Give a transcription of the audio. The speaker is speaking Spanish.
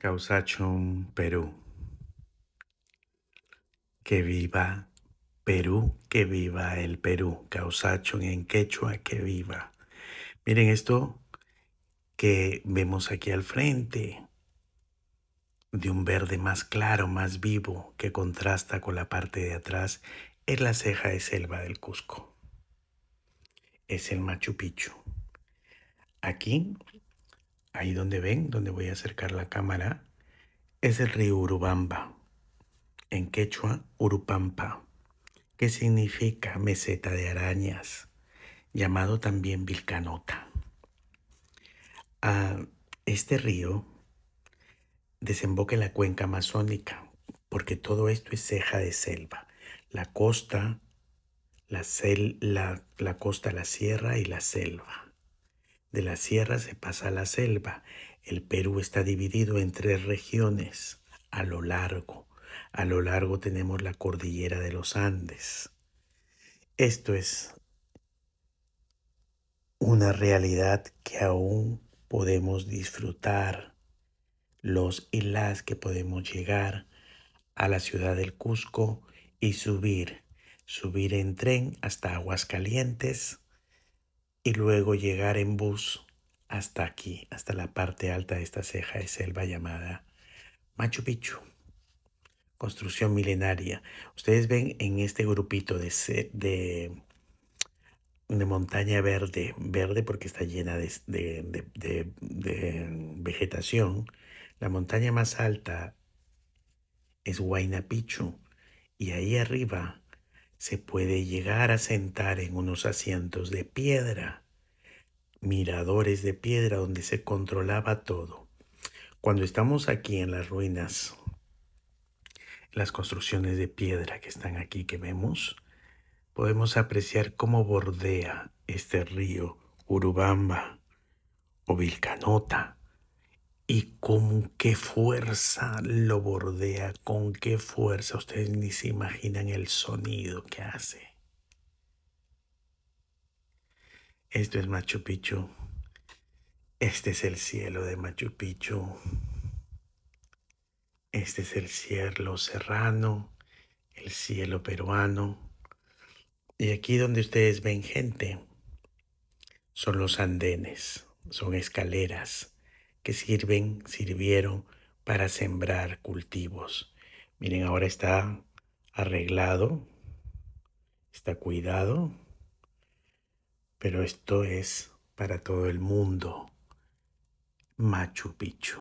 Causachum, Perú. Que viva Perú, que viva el Perú. Causachum en quechua, que viva. Miren esto que vemos aquí al frente, de un verde más claro, más vivo, que contrasta con la parte de atrás, es la ceja de selva del Cusco. Es el Machu Picchu. Aquí Ahí donde ven, donde voy a acercar la cámara, es el río Urubamba, en quechua Urupampa, que significa meseta de arañas, llamado también Vilcanota. A ah, este río desemboca en la cuenca amazónica, porque todo esto es ceja de selva. La costa, la costa, la sierra y la selva. De la sierra se pasa a la selva. El Perú está dividido en tres regiones a lo largo. A lo largo tenemos la cordillera de los Andes. Esto es una realidad que aún podemos disfrutar los y las que podemos llegar a la ciudad del Cusco y subir, subir en tren hasta Aguascalientes y luego llegar en bus hasta aquí, hasta la parte alta de esta ceja de selva llamada Machu Picchu. Construcción milenaria. Ustedes ven en este grupito de, de, montaña verde, verde porque está llena de, de vegetación. La montaña más alta es Huayna Picchu y ahí arriba se puede llegar a sentar en unos asientos de piedra, miradores de piedra donde se controlaba todo. Cuando estamos aquí en las ruinas, las construcciones de piedra que están aquí que vemos, podemos apreciar cómo bordea este río Urubamba o Vilcanota con qué fuerza lo bordea, con qué fuerza. Ustedes ni se imaginan el sonido que hace. Esto es Machu Picchu. Este es el cielo de Machu Picchu. Este es el cielo serrano, el cielo peruano. Y aquí donde ustedes ven gente, son los andenes, son escaleras que sirven, sirvieron para sembrar cultivos. Miren, ahora está arreglado, está cuidado, pero esto es para todo el mundo. Machu Picchu.